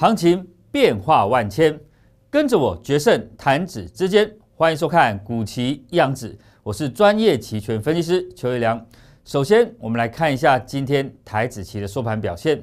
行情变化万千，跟着我决胜弹指之间。欢迎收看《古棋样子》，我是专业期权分析师邱玉良。首先，我们来看一下今天台子期的收盘表现。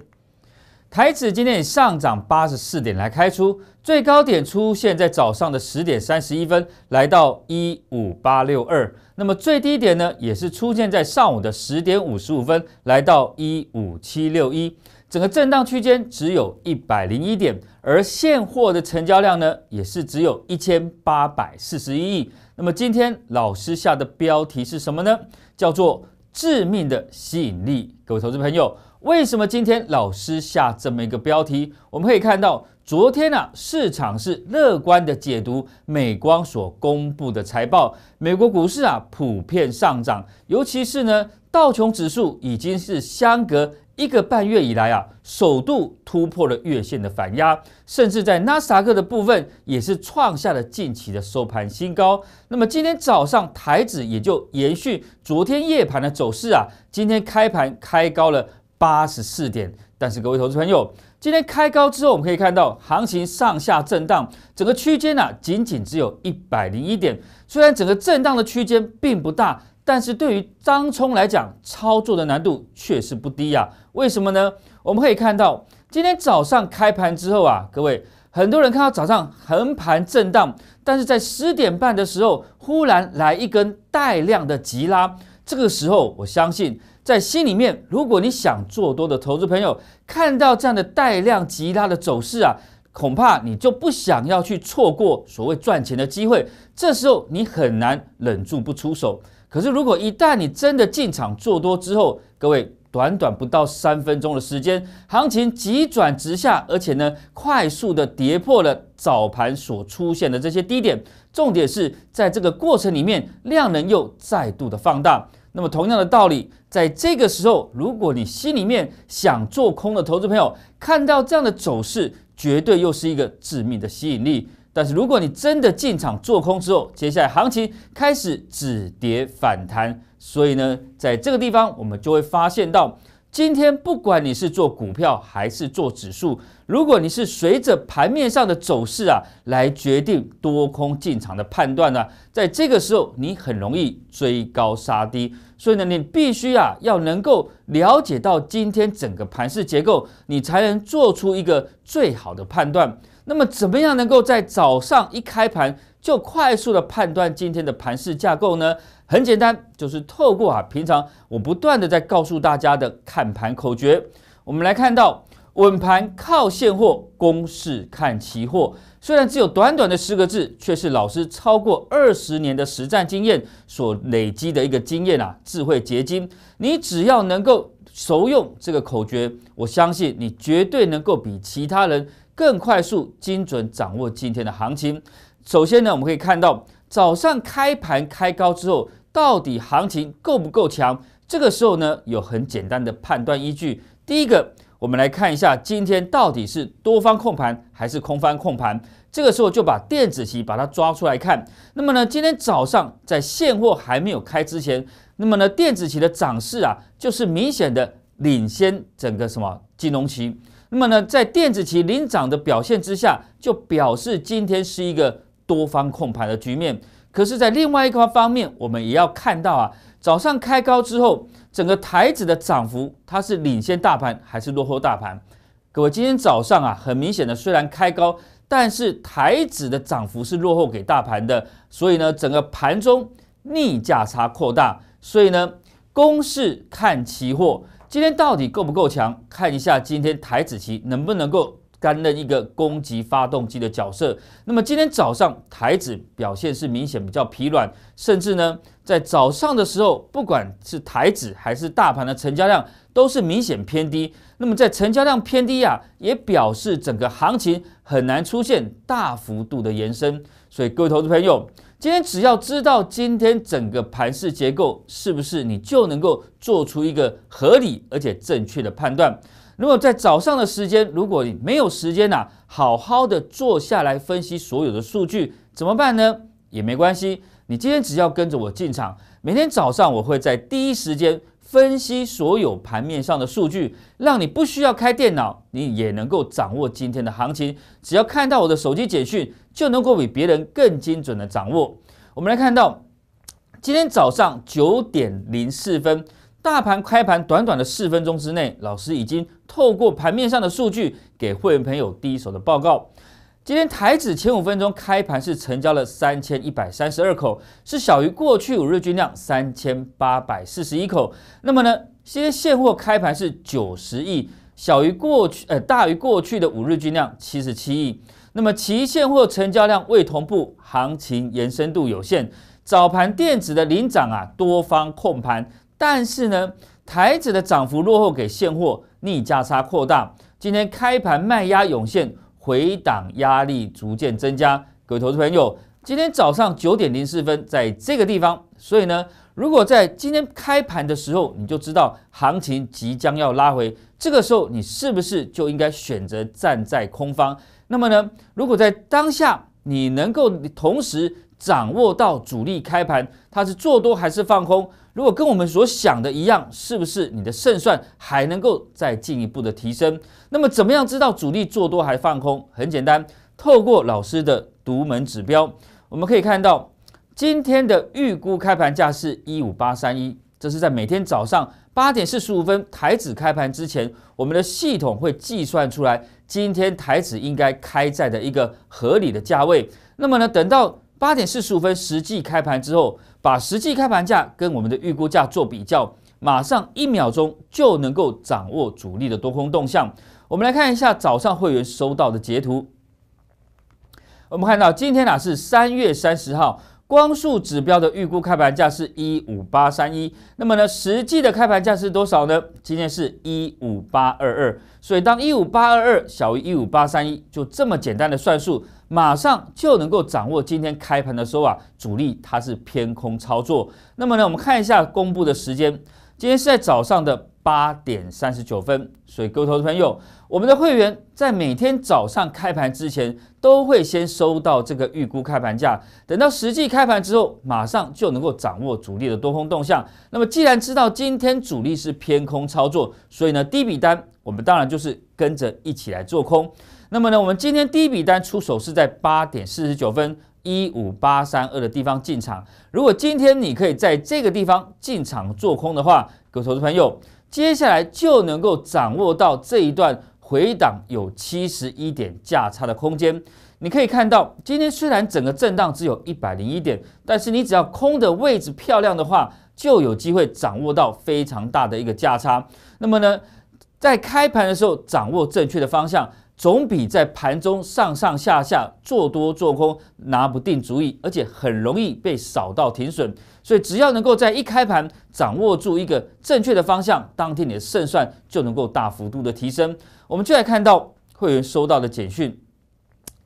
台子今天以上涨八十四点来开出，最高点出现在早上的十点三十一分，来到一五八六二。那么最低点呢，也是出现在上午的十点五十五分，来到一五七六一。整个震荡区间只有一百零一点，而现货的成交量呢，也是只有一千八百四十一亿。那么今天老师下的标题是什么呢？叫做“致命的吸引力”。各位投资朋友，为什么今天老师下这么一个标题？我们可以看到，昨天啊，市场是乐观的解读美光所公布的财报，美国股市啊普遍上涨，尤其是呢道琼指数已经是相隔。一个半月以来啊，首度突破了月线的反压，甚至在纳斯达克的部分也是创下了近期的收盘新高。那么今天早上台指也就延续昨天夜盘的走势啊，今天开盘开高了八十四点。但是各位投资朋友，今天开高之后，我们可以看到行情上下震荡，整个区间呢仅仅只有一百零一点。虽然整个震荡的区间并不大。但是对于张聪来讲，操作的难度确实不低呀。为什么呢？我们可以看到，今天早上开盘之后啊，各位很多人看到早上横盘震荡，但是在十点半的时候，忽然来一根带量的急拉。这个时候，我相信在心里面，如果你想做多的投资朋友，看到这样的带量急拉的走势啊，恐怕你就不想要去错过所谓赚钱的机会。这时候你很难忍住不出手。可是，如果一旦你真的进场做多之后，各位短短不到三分钟的时间，行情急转直下，而且呢，快速的跌破了早盘所出现的这些低点。重点是在这个过程里面，量能又再度的放大。那么，同样的道理，在这个时候，如果你心里面想做空的投资朋友，看到这样的走势，绝对又是一个致命的吸引力。但是如果你真的进场做空之后，接下来行情开始止跌反弹，所以呢，在这个地方我们就会发现到，今天不管你是做股票还是做指数。如果你是随着盘面上的走势啊来决定多空进场的判断呢，在这个时候你很容易追高杀低，所以呢，你必须啊要能够了解到今天整个盘势结构，你才能做出一个最好的判断。那么，怎么样能够在早上一开盘就快速的判断今天的盘势架构呢？很简单，就是透过啊平常我不断的在告诉大家的看盘口诀，我们来看到。稳盘靠现货，公式看期货。虽然只有短短的十个字，却是老师超过二十年的实战经验所累积的一个经验啊，智慧结晶。你只要能够熟用这个口诀，我相信你绝对能够比其他人更快速、精准掌握今天的行情。首先呢，我们可以看到早上开盘开高之后，到底行情够不够强？这个时候呢，有很简单的判断依据。第一个。我们来看一下今天到底是多方控盘还是空方控盘？这个时候就把电子期把它抓出来看。那么呢，今天早上在现货还没有开之前，那么呢，电子期的涨势啊，就是明显的领先整个什么金融期。那么呢，在电子期领涨的表现之下，就表示今天是一个多方控盘的局面。可是，在另外一个方面，我们也要看到啊。早上开高之后，整个台指的涨幅它是领先大盘还是落后大盘？各位，今天早上啊，很明显的，虽然开高，但是台指的涨幅是落后给大盘的，所以呢，整个盘中逆价差扩大，所以呢，公式看期货，今天到底够不够强？看一下今天台子期能不能够。干任一个攻击发动机的角色。那么今天早上台指表现是明显比较疲软，甚至呢，在早上的时候，不管是台指还是大盘的成交量都是明显偏低。那么在成交量偏低啊，也表示整个行情很难出现大幅度的延伸。所以各位投资朋友，今天只要知道今天整个盘市结构是不是，你就能够做出一个合理而且正确的判断。如果在早上的时间，如果你没有时间呐，好好的坐下来分析所有的数据，怎么办呢？也没关系，你今天只要跟着我进场，每天早上我会在第一时间分析所有盘面上的数据，让你不需要开电脑，你也能够掌握今天的行情。只要看到我的手机简讯，就能够比别人更精准的掌握。我们来看到今天早上九点零四分。大盘开盘短短的四分钟之内，老师已经透过盘面上的数据给会员朋友第一手的报告。今天台指前五分钟开盘是成交了三千一百三十二口，是小于过去五日均量三千八百四十一口。那么呢，今天现货开盘是九十亿，小于过去呃大于过去的五日均量七十七亿。那么期现货成交量未同步，行情延伸度有限。早盘电子的领涨啊，多方控盘。但是呢，台指的涨幅落后给现货，逆价差扩大。今天开盘卖压涌现，回档压力逐渐增加。各位投资朋友，今天早上九点零四分，在这个地方。所以呢，如果在今天开盘的时候，你就知道行情即将要拉回，这个时候你是不是就应该选择站在空方？那么呢，如果在当下你能够同时掌握到主力开盘，它是做多还是放空？如果跟我们所想的一样，是不是你的胜算还能够再进一步的提升？那么怎么样知道主力做多还放空？很简单，透过老师的独门指标，我们可以看到今天的预估开盘价是一五八三一，这是在每天早上八点四十五分台指开盘之前，我们的系统会计算出来今天台指应该开在的一个合理的价位。那么呢，等到。八点四十五分实际开盘之后，把实际开盘价跟我们的预估价做比较，马上一秒钟就能够掌握主力的多空动向。我们来看一下早上会员收到的截图。我们看到今天啊是三月三十号。光速指标的预估开盘价是一五八三一，那么呢，实际的开盘价是多少呢？今天是一五八二二，所以当一五八二二小于一五八三一，就这么简单的算数，马上就能够掌握今天开盘的时候啊，主力它是偏空操作。那么呢，我们看一下公布的时间，今天是在早上的八点三十九分，所以各位投资朋友。我们的会员在每天早上开盘之前，都会先收到这个预估开盘价，等到实际开盘之后，马上就能够掌握主力的多空动向。那么，既然知道今天主力是偏空操作，所以呢，第一笔单我们当然就是跟着一起来做空。那么呢，我们今天第一笔单出手是在八点四十九分一五八三二的地方进场。如果今天你可以在这个地方进场做空的话，各位投资朋友，接下来就能够掌握到这一段。回档有七十一点价差的空间，你可以看到，今天虽然整个震荡只有一百零一点，但是你只要空的位置漂亮的话，就有机会掌握到非常大的一个价差。那么呢，在开盘的时候掌握正确的方向，总比在盘中上上下下做多做空拿不定主意，而且很容易被扫到停损。所以只要能够在一开盘掌握住一个正确的方向，当天你的胜算就能够大幅度的提升。我们就来看到会员收到的简讯，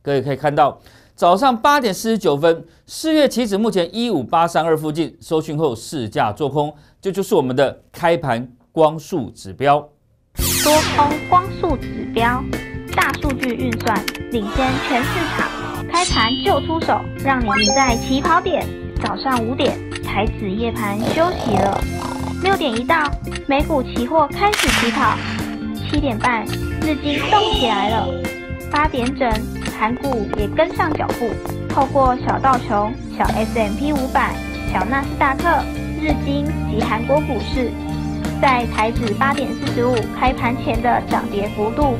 各位可以看到，早上八点四十九分，四月期指目前一五八三二附近，收讯后市价做空，这就是我们的开盘光速指标，多空光速指标，大数据运算领先全市场，开盘就出手，让赢在起跑点，早上五点，才止夜盘休息了，六点一到，美股期货开始起跑。七点半，日经动起来了。八点整，盘股也跟上脚步。透过小道琼、小 S M P 五百、小纳斯达克、日经及韩国股市，在台指八点四十五开盘前的涨跌幅度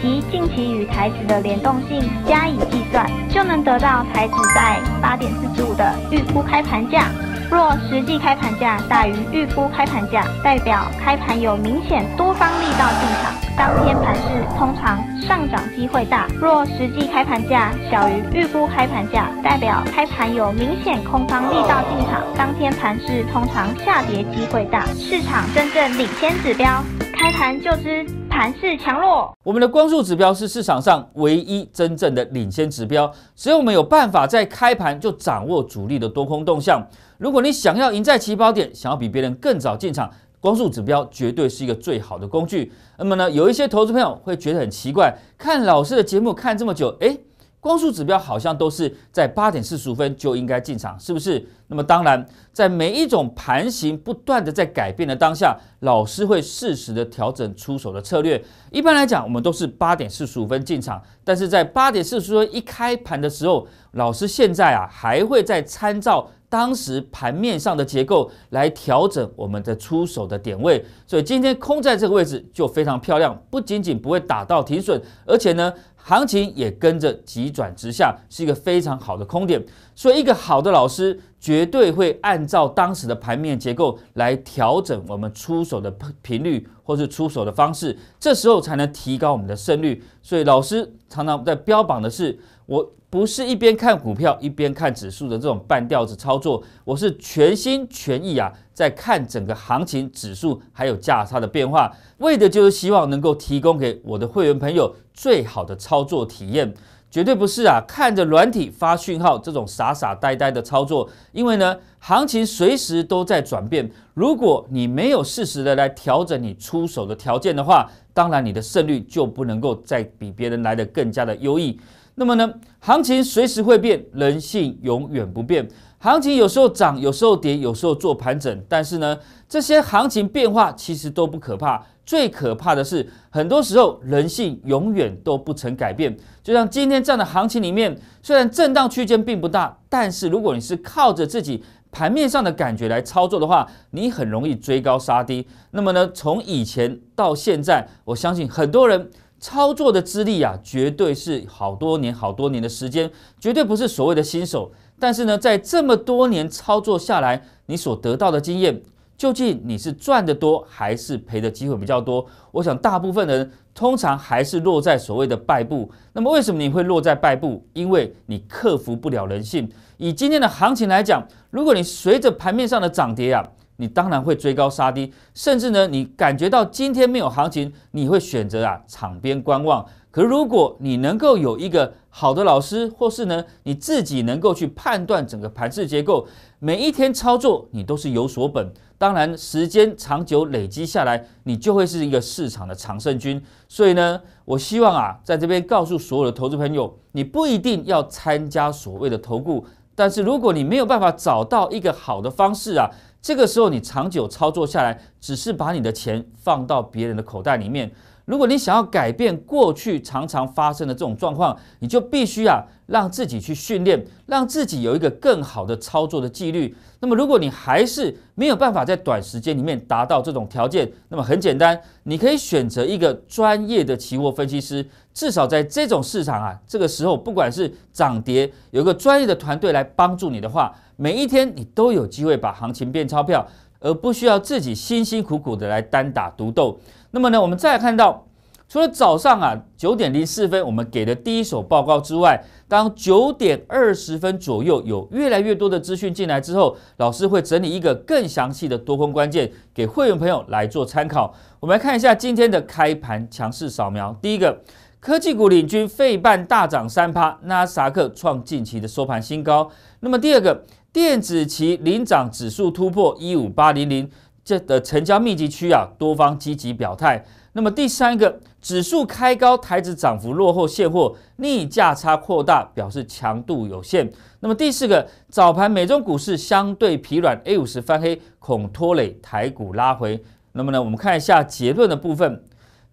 及近期与台指的联动性加以计算，就能得到台指在八点四十五的预估开盘价。若实际开盘价大于预估开盘价，代表开盘有明显多方力道进场，当天盘市通常上涨机会大；若实际开盘价小于预估开盘价，代表开盘有明显空方力道进场，当天盘市通常下跌机会大。市场真正领先指标，开盘就知。盘势强弱，我们的光速指标是市场上唯一真正的领先指标，只有我们有办法在开盘就掌握主力的多空动向。如果你想要赢在起跑点，想要比别人更早进场，光速指标绝对是一个最好的工具。那么呢，有一些投资朋友会觉得很奇怪，看老师的节目看这么久，哎。光速指标好像都是在八点四十五分就应该进场，是不是？那么当然，在每一种盘形不断的在改变的当下，老师会适时的调整出手的策略。一般来讲，我们都是八点四十五分进场，但是在八点四十五分一开盘的时候，老师现在啊还会在参照当时盘面上的结构来调整我们的出手的点位。所以今天空在这个位置就非常漂亮，不仅仅不会打到停损，而且呢。行情也跟着急转直下，是一个非常好的空点。所以，一个好的老师绝对会按照当时的盘面结构来调整我们出手的频率，或是出手的方式，这时候才能提高我们的胜率。所以，老师常常在标榜的是我。不是一边看股票一边看指数的这种半吊子操作，我是全心全意啊在看整个行情、指数还有价差的变化，为的就是希望能够提供给我的会员朋友最好的操作体验。绝对不是啊看着软体发讯号这种傻傻呆呆的操作，因为呢行情随时都在转变，如果你没有适时的来调整你出手的条件的话，当然你的胜率就不能够再比别人来的更加的优异。那么呢，行情随时会变，人性永远不变。行情有时候涨，有时候跌，有时候做盘整。但是呢，这些行情变化其实都不可怕。最可怕的是，很多时候人性永远都不曾改变。就像今天这样的行情里面，虽然震荡区间并不大，但是如果你是靠着自己盘面上的感觉来操作的话，你很容易追高杀低。那么呢，从以前到现在，我相信很多人。操作的资历啊，绝对是好多年、好多年的时间，绝对不是所谓的新手。但是呢，在这么多年操作下来，你所得到的经验，究竟你是赚的多，还是赔的机会比较多？我想，大部分人通常还是落在所谓的败部。那么，为什么你会落在败部？因为你克服不了人性。以今天的行情来讲，如果你随着盘面上的涨跌啊，你当然会追高杀低，甚至呢，你感觉到今天没有行情，你会选择啊场边观望。可如果你能够有一个好的老师，或是呢你自己能够去判断整个盘市结构，每一天操作你都是有所本。当然，时间长久累积下来，你就会是一个市场的常胜军。所以呢，我希望啊，在这边告诉所有的投资朋友，你不一定要参加所谓的投顾，但是如果你没有办法找到一个好的方式啊。这个时候，你长久操作下来，只是把你的钱放到别人的口袋里面。如果你想要改变过去常常发生的这种状况，你就必须啊，让自己去训练，让自己有一个更好的操作的纪律。那么，如果你还是没有办法在短时间里面达到这种条件，那么很简单，你可以选择一个专业的期货分析师。至少在这种市场啊，这个时候不管是涨跌，有个专业的团队来帮助你的话。每一天你都有机会把行情变钞票，而不需要自己辛辛苦苦的来单打独斗。那么呢，我们再来看到，除了早上啊九点零四分我们给的第一手报告之外，当九点二十分左右有越来越多的资讯进来之后，老师会整理一个更详细的多空关键给会员朋友来做参考。我们来看一下今天的开盘强势扫描。第一个，科技股领军费半大涨三趴，纳斯克创近期的收盘新高。那么第二个。电子期领涨，指数突破一五八零零，这的成交密集区啊，多方积极表态。那么第三个，指数开高，台指涨幅落后，现货逆价差扩大，表示强度有限。那么第四个，早盘美中股市相对疲软，A 五十翻黑，恐拖累台股拉回。那么呢，我们看一下结论的部分。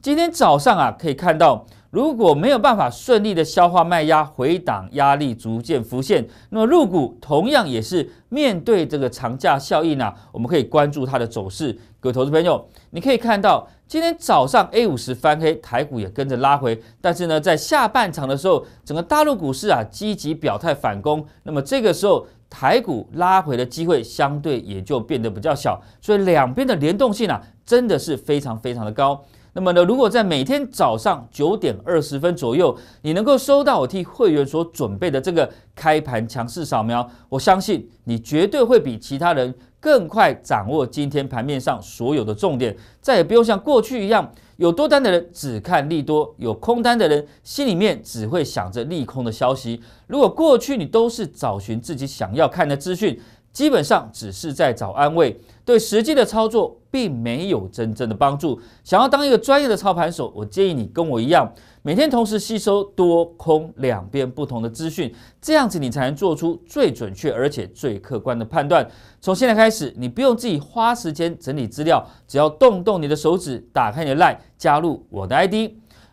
今天早上啊，可以看到。如果没有办法顺利的消化卖压，回档压力逐渐浮现，那么入股同样也是面对这个长假效应呢，我们可以关注它的走势。各位投资朋友，你可以看到今天早上 A 五十翻黑，台股也跟着拉回，但是呢，在下半场的时候，整个大陆股市啊积极表态反攻，那么这个时候台股拉回的机会相对也就变得比较小，所以两边的联动性啊真的是非常非常的高。那么呢，如果在每天早上九点二十分左右，你能够收到我替会员所准备的这个开盘强势扫描，我相信你绝对会比其他人更快掌握今天盘面上所有的重点，再也不用像过去一样，有多单的人只看利多，有空单的人心里面只会想着利空的消息。如果过去你都是找寻自己想要看的资讯，基本上只是在找安慰。对实际的操作并没有真正的帮助。想要当一个专业的操盘手，我建议你跟我一样，每天同时吸收多空两边不同的资讯，这样子你才能做出最准确而且最客观的判断。从现在开始，你不用自己花时间整理资料，只要动动你的手指，打开你的 Lite，加入我的 ID。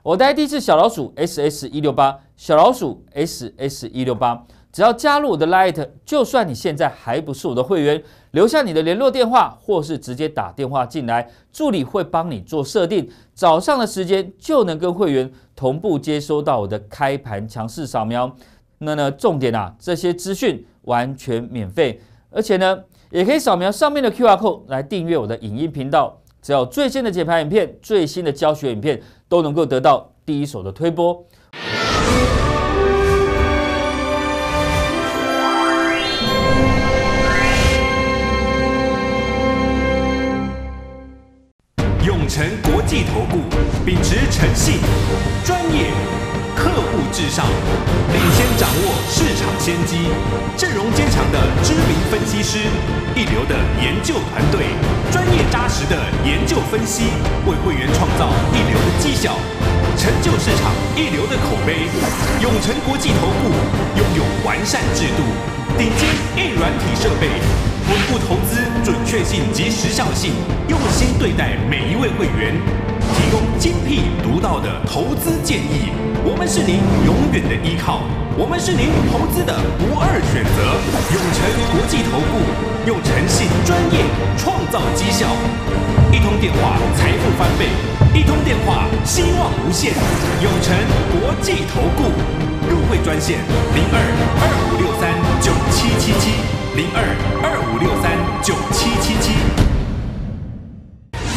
我的 ID 是小老鼠 ss 一六八，小老鼠 ss 一六八。只要加入我的 l i t 就算你现在还不是我的会员。留下你的联络电话，或是直接打电话进来，助理会帮你做设定，早上的时间就能跟会员同步接收到我的开盘强势扫描。那呢，重点啊，这些资讯完全免费，而且呢，也可以扫描上面的 Q R code 来订阅我的影音频道，只要最新的解盘影片、最新的教学影片都能够得到第一手的推播。易投顾秉持诚信、专业、客户至上，领先掌握市场先机，阵容坚强的知名分析师，一流的研究团队，专业扎实的研究分析，为会员创造一流的绩效，成就市场一流的口碑。永诚国际投顾拥有完善制度，顶尖硬软体设备，稳固投资准确性及时效性，用心对待每一位会员。提供精辟独到的投资建议，我们是您永远的依靠，我们是您投资的不二选择。永诚国际投顾，用诚信专业创造绩效。一通电话财富翻倍，一通电话希望无限。永诚国际投顾入会专线：零二二五六三九七七七，零二二五六三九七七七。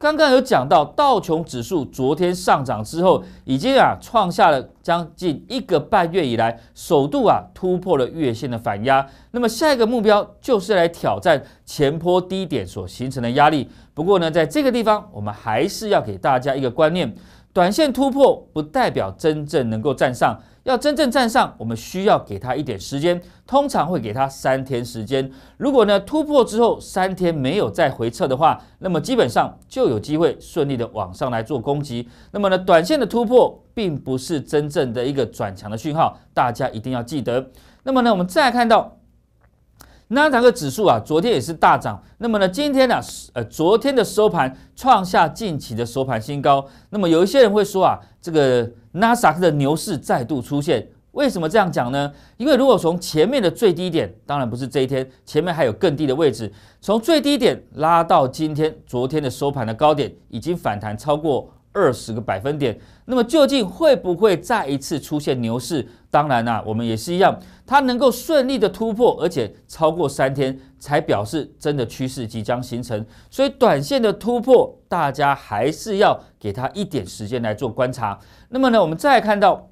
刚刚有讲到道琼指数昨天上涨之后，已经啊创下了将近一个半月以来首度啊突破了月线的反压，那么下一个目标就是来挑战前坡低点所形成的压力。不过呢，在这个地方，我们还是要给大家一个观念：短线突破不代表真正能够站上。要真正站上，我们需要给他一点时间，通常会给他三天时间。如果呢突破之后三天没有再回撤的话，那么基本上就有机会顺利的往上来做攻击。那么呢短线的突破并不是真正的一个转强的讯号，大家一定要记得。那么呢我们再看到。纳斯达克指数啊，昨天也是大涨。那么呢，今天呢，呃，昨天的收盘创下近期的收盘新高。那么有一些人会说啊，这个纳斯达克的牛市再度出现。为什么这样讲呢？因为如果从前面的最低点，当然不是这一天，前面还有更低的位置，从最低点拉到今天昨天的收盘的高点，已经反弹超过。二十个百分点，那么究竟会不会再一次出现牛市？当然啦，我们也是一样，它能够顺利的突破，而且超过三天才表示真的趋势即将形成。所以短线的突破，大家还是要给它一点时间来做观察。那么呢，我们再看到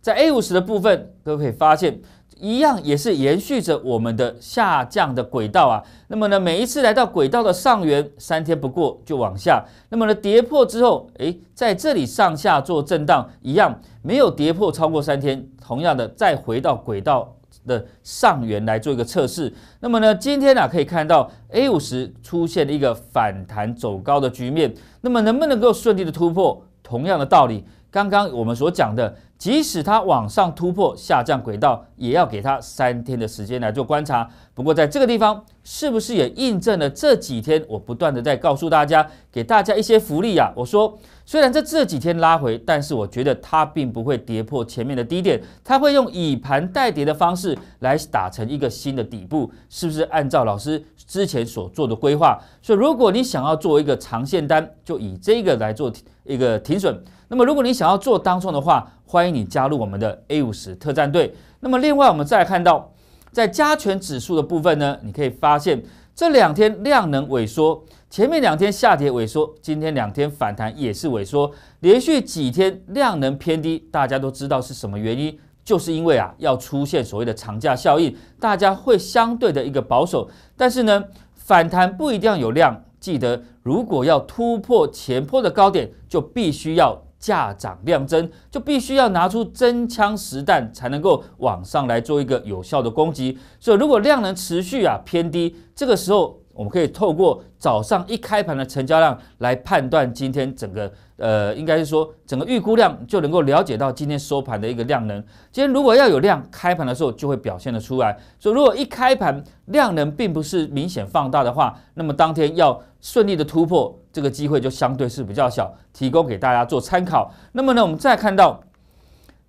在 A 五十的部分，各位可以发现。一样也是延续着我们的下降的轨道啊。那么呢，每一次来到轨道的上缘，三天不过就往下。那么呢，跌破之后，哎，在这里上下做震荡，一样没有跌破超过三天。同样的，再回到轨道的上缘来做一个测试。那么呢，今天啊，可以看到 A 五十出现了一个反弹走高的局面。那么能不能够顺利的突破？同样的道理，刚刚我们所讲的。即使它往上突破下降轨道，也要给它三天的时间来做观察。不过，在这个地方是不是也印证了这几天我不断的在告诉大家，给大家一些福利啊？我说，虽然在这几天拉回，但是我觉得它并不会跌破前面的低点，它会用以盘带跌的方式来打成一个新的底部，是不是按照老师之前所做的规划？所以，如果你想要做一个长线单，就以这个来做一个停损。那么，如果你想要做当中的话，欢迎你加入我们的 A 五十特战队。那么，另外我们再看到，在加权指数的部分呢，你可以发现这两天量能萎缩，前面两天下跌萎缩，今天两天反弹也是萎缩，连续几天量能偏低。大家都知道是什么原因？就是因为啊，要出现所谓的长假效应，大家会相对的一个保守。但是呢，反弹不一定要有量，记得如果要突破前坡的高点，就必须要。价涨量增，就必须要拿出真枪实弹，才能够往上来做一个有效的攻击。所以，如果量能持续啊偏低，这个时候。我们可以透过早上一开盘的成交量来判断今天整个呃，应该是说整个预估量就能够了解到今天收盘的一个量能。今天如果要有量，开盘的时候就会表现的出来。所以如果一开盘量能并不是明显放大的话，那么当天要顺利的突破，这个机会就相对是比较小。提供给大家做参考。那么呢，我们再看到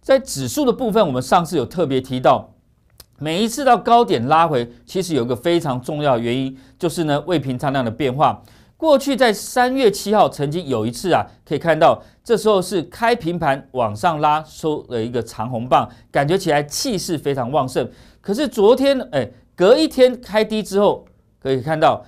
在指数的部分，我们上次有特别提到。每一次到高点拉回，其实有个非常重要的原因，就是呢，未平仓量的变化。过去在三月七号曾经有一次啊，可以看到这时候是开平盘往上拉，收了一个长红棒，感觉起来气势非常旺盛。可是昨天，哎，隔一天开低之后，可以看到。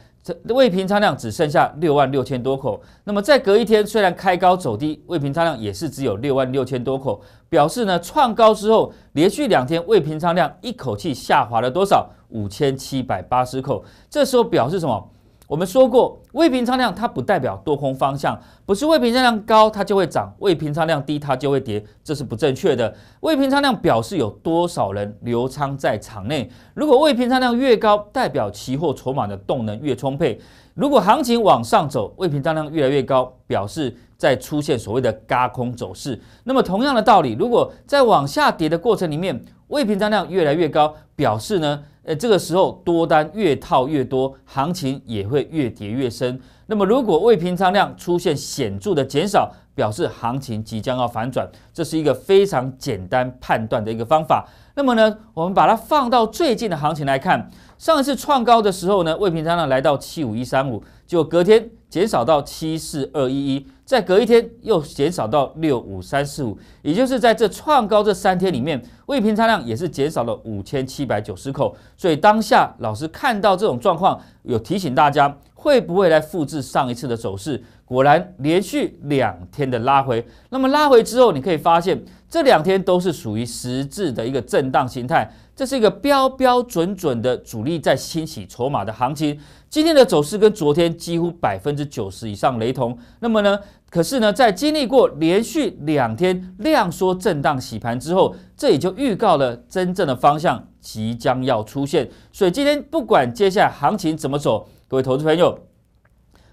未平仓量只剩下六万六千多口，那么再隔一天，虽然开高走低，未平仓量也是只有六万六千多口，表示呢创高之后连续两天未平仓量一口气下滑了多少？五千七百八十口，这时候表示什么？我们说过，未平仓量它不代表多空方向，不是未平仓量高它就会涨，未平仓量低它就会跌，这是不正确的。未平仓量表示有多少人流仓在场内，如果未平仓量越高，代表期货筹码的动能越充沛。如果行情往上走，未平仓量越来越高，表示。在出现所谓的嘎空走势，那么同样的道理，如果在往下跌的过程里面，未平仓量越来越高，表示呢，呃，这个时候多单越套越多，行情也会越跌越深。那么如果未平仓量出现显著的减少，表示行情即将要反转，这是一个非常简单判断的一个方法。那么呢，我们把它放到最近的行情来看，上一次创高的时候呢，未平仓量来到七五一三五，就隔天。减少到七四二一一，在隔一天又减少到六五三四五，也就是在这创高这三天里面，未平仓量也是减少了五千七百九十口。所以当下老师看到这种状况，有提醒大家会不会来复制上一次的走势？果然连续两天的拉回，那么拉回之后，你可以发现这两天都是属于实质的一个震荡形态，这是一个标标准准的主力在清洗筹码的行情。今天的走势跟昨天几乎百分之九十以上雷同。那么呢，可是呢，在经历过连续两天量缩震荡洗盘之后，这也就预告了真正的方向即将要出现。所以今天不管接下来行情怎么走，各位投资朋友，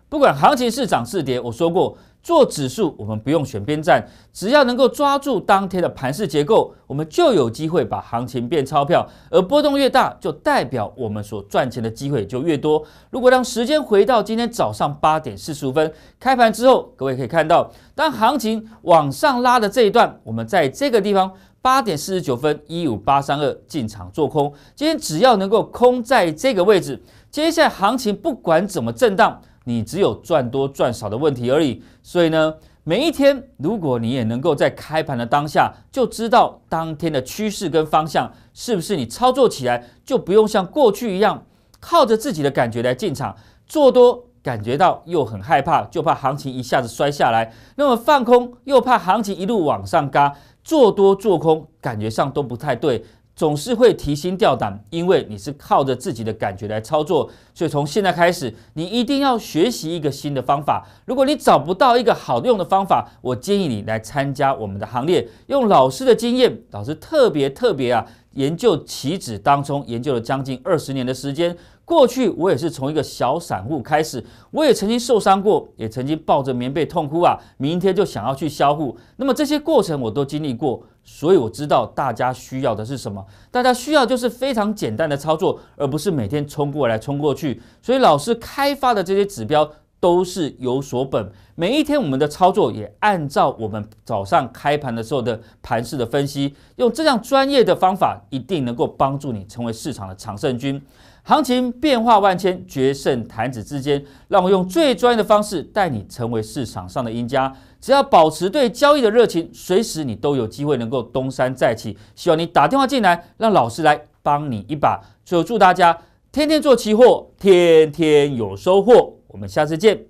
不管行情是涨是跌，我说过。做指数，我们不用选边站，只要能够抓住当天的盘势结构，我们就有机会把行情变钞票。而波动越大，就代表我们所赚钱的机会就越多。如果让时间回到今天早上八点四十五分开盘之后，各位可以看到，当行情往上拉的这一段，我们在这个地方八点四十九分一五八三二进场做空。今天只要能够空在这个位置，接下来行情不管怎么震荡。你只有赚多赚少的问题而已，所以呢，每一天如果你也能够在开盘的当下就知道当天的趋势跟方向，是不是你操作起来就不用像过去一样靠着自己的感觉来进场做多，感觉到又很害怕，就怕行情一下子摔下来；那么放空又怕行情一路往上嘎，做多做空感觉上都不太对。总是会提心吊胆，因为你是靠着自己的感觉来操作，所以从现在开始，你一定要学习一个新的方法。如果你找不到一个好用的方法，我建议你来参加我们的行列，用老师的经验。老师特别特别啊，研究棋子当中研究了将近二十年的时间。过去我也是从一个小散户开始，我也曾经受伤过，也曾经抱着棉被痛哭啊。明天就想要去销户，那么这些过程我都经历过。所以我知道大家需要的是什么，大家需要就是非常简单的操作，而不是每天冲过来冲过去。所以老师开发的这些指标都是有所本，每一天我们的操作也按照我们早上开盘的时候的盘势的分析，用这样专业的方法，一定能够帮助你成为市场的常胜军。行情变化万千，决胜弹指之间，让我用最专业的方式带你成为市场上的赢家。只要保持对交易的热情，随时你都有机会能够东山再起。希望你打电话进来，让老师来帮你一把。最后祝大家天天做期货，天天有收获。我们下次见。